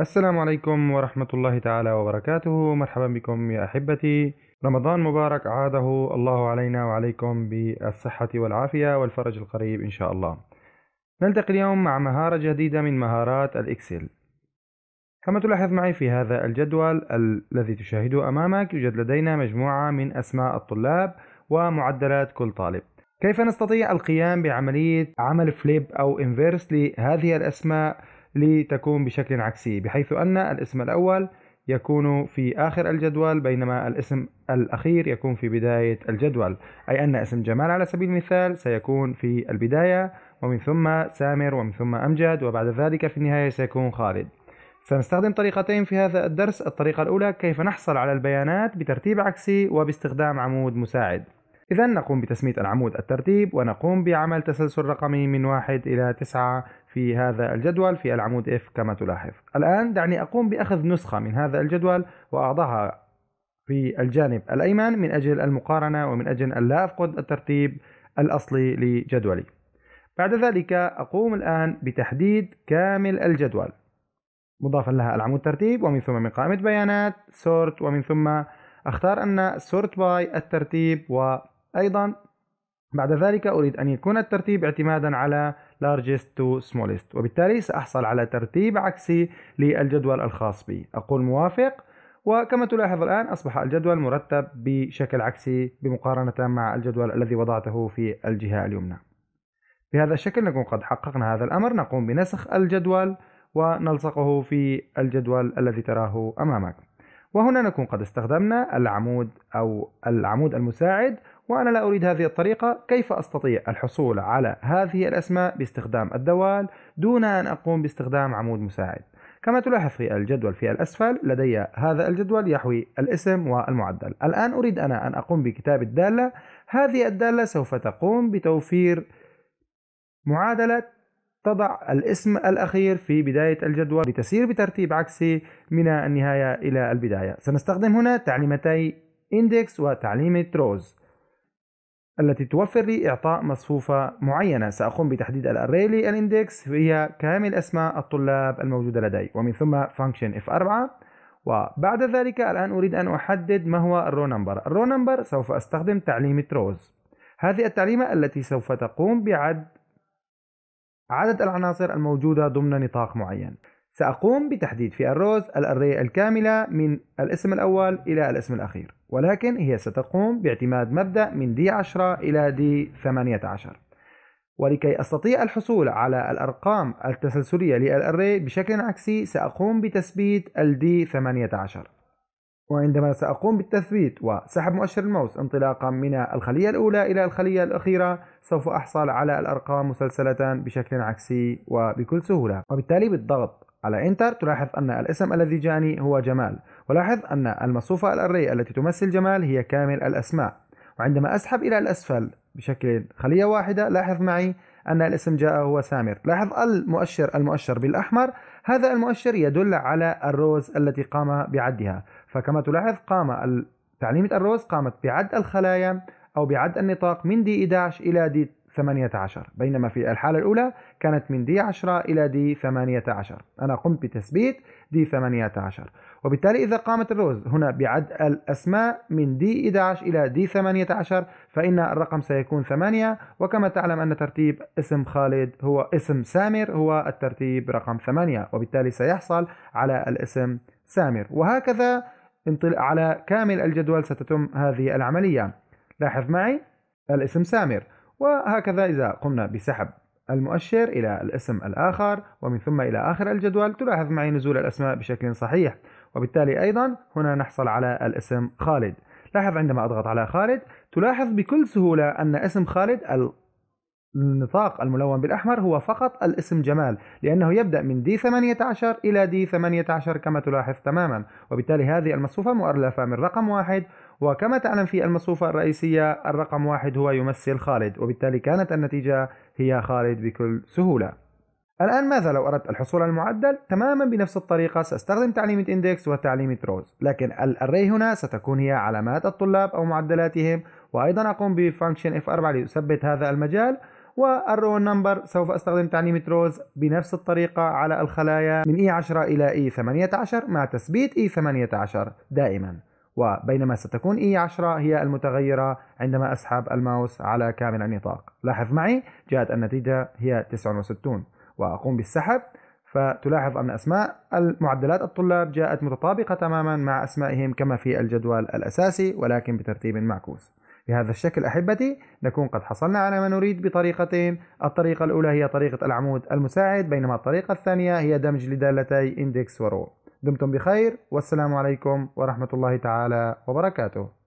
السلام عليكم ورحمة الله تعالى وبركاته مرحبا بكم يا أحبتي رمضان مبارك عاده الله علينا وعليكم بالصحة والعافية والفرج القريب إن شاء الله نلتقي اليوم مع مهارة جديدة من مهارات الإكسل كما تلاحظ معي في هذا الجدول الذي تشاهده أمامك يوجد لدينا مجموعة من أسماء الطلاب ومعدلات كل طالب كيف نستطيع القيام بعملية عمل فليب أو انفيرس لهذه الأسماء لتكون بشكل عكسي بحيث أن الاسم الأول يكون في آخر الجدول بينما الاسم الأخير يكون في بداية الجدول أي أن اسم جمال على سبيل المثال سيكون في البداية ومن ثم سامر ومن ثم أمجد وبعد ذلك في النهاية سيكون خالد سنستخدم طريقتين في هذا الدرس الطريقة الأولى كيف نحصل على البيانات بترتيب عكسي وباستخدام عمود مساعد إذا نقوم بتسمية العمود الترتيب ونقوم بعمل تسلسل رقمي من واحد إلى تسعة في هذا الجدول في العمود F كما تلاحظ الآن دعني أقوم بأخذ نسخة من هذا الجدول وأضعها في الجانب الأيمن من أجل المقارنة ومن أجل أن لا أفقد الترتيب الأصلي لجدولي بعد ذلك أقوم الآن بتحديد كامل الجدول مضافا لها العمود ترتيب ومن ثم من قائمة بيانات sort ومن ثم أختار أن sort by الترتيب و أيضا بعد ذلك أريد أن يكون الترتيب اعتمادا على largest to smallest وبالتالي سأحصل على ترتيب عكسي للجدول الخاص بي أقول موافق وكما تلاحظ الآن أصبح الجدول مرتب بشكل عكسي بمقارنة مع الجدول الذي وضعته في الجهة اليمنى بهذا الشكل نكون قد حققنا هذا الأمر نقوم بنسخ الجدول ونلصقه في الجدول الذي تراه أمامك وهنا نكون قد استخدمنا العمود أو العمود المساعد وأنا لا أريد هذه الطريقة كيف أستطيع الحصول على هذه الأسماء باستخدام الدوال دون أن أقوم باستخدام عمود مساعد كما تلاحظ في الجدول في الأسفل لدي هذا الجدول يحوي الاسم والمعدل الآن أريد أنا أن أقوم بكتابة دالة هذه الدالة سوف تقوم بتوفير معادلة تضع الاسم الأخير في بداية الجدول لتسير بترتيب عكسي من النهاية إلى البداية سنستخدم هنا تعليمتي index وتعليمة rows التي توفر لي إعطاء مصفوفة معينة سأقوم بتحديد الأريلي الاندكس هي كامل أسماء الطلاب الموجودة لدي ومن ثم function f4 وبعد ذلك الآن أريد أن أحدد ما هو الرو نمبر الرو نمبر سوف أستخدم تعليمة روز هذه التعليمة التي سوف تقوم بعد عدد العناصر الموجودة ضمن نطاق معين سأقوم بتحديد في الروز الأرية الكاملة من الاسم الأول إلى الاسم الأخير ولكن هي ستقوم باعتماد مبدأ من دي 10 إلى دي 18 ولكي أستطيع الحصول على الأرقام التسلسلية للأري بشكل عكسي سأقوم بتثبيت الدي 18 وعندما سأقوم بالتثبيت وسحب مؤشر الموس انطلاقا من الخلية الأولى إلى الخلية الأخيرة سوف أحصل على الأرقام مسلسلة بشكل عكسي وبكل سهولة وبالتالي بالضغط على انتر تلاحظ ان الاسم الذي جاني هو جمال ولاحظ ان المصفوفة الأري التي تمثل جمال هي كامل الأسماء وعندما أسحب إلى الأسفل بشكل خلية واحدة لاحظ معي أن الاسم جاء هو سامر لاحظ المؤشر المؤشر بالأحمر هذا المؤشر يدل على الروز التي قام بعدها فكما تلاحظ قام تعليمة الروز قامت بعد الخلايا أو بعد النطاق من دي 11 إلى دي 18 بينما في الحالة الأولى كانت من دي 10 إلى دي 18 أنا قمت بتثبيت دي 18 وبالتالي إذا قامت الروز هنا بعد الأسماء من دي 11 إلى دي 18 فإن الرقم سيكون 8 وكما تعلم أن ترتيب اسم خالد هو اسم سامر هو الترتيب رقم 8 وبالتالي سيحصل على الاسم سامر وهكذا على كامل الجدول ستتم هذه العملية لاحظ معي الاسم سامر وهكذا إذا قمنا بسحب المؤشر إلى الاسم الآخر ومن ثم إلى آخر الجدول تلاحظ معي نزول الأسماء بشكل صحيح وبالتالي أيضا هنا نحصل على الاسم خالد لاحظ عندما أضغط على خالد تلاحظ بكل سهولة أن اسم خالد النطاق الملون بالأحمر هو فقط الاسم جمال لأنه يبدأ من دي 18 إلى دي 18 كما تلاحظ تماما وبالتالي هذه المصفوفة مؤلفة من رقم واحد وكما تعلم في المصفوفة الرئيسية الرقم واحد هو يمثل خالد وبالتالي كانت النتيجة هي خالد بكل سهولة الآن ماذا لو أردت الحصول على المعدل؟ تماما بنفس الطريقة سأستخدم تعليمة إندكس وتعليمة روز لكن الأري هنا ستكون هي علامات الطلاب أو معدلاتهم وأيضا أقوم بفانكشن F4 لأثبت هذا المجال والرو نمبر سوف استخدم تعليمة روز بنفس الطريقة على الخلايا من E10 إلى E18 مع تثبيت E18 دائما وبينما ستكون E 10 هي المتغيرة عندما أسحب الماوس على كامل النطاق لاحظ معي جاءت النتيجة هي 69 وأقوم بالسحب فتلاحظ أن أسماء المعدلات الطلاب جاءت متطابقة تماما مع أسمائهم كما في الجدول الأساسي ولكن بترتيب معكوس بهذا الشكل أحبتي نكون قد حصلنا على ما نريد بطريقتين الطريقة الأولى هي طريقة العمود المساعد بينما الطريقة الثانية هي دمج لدالتي إندكس ورو دمتم بخير والسلام عليكم ورحمة الله تعالى وبركاته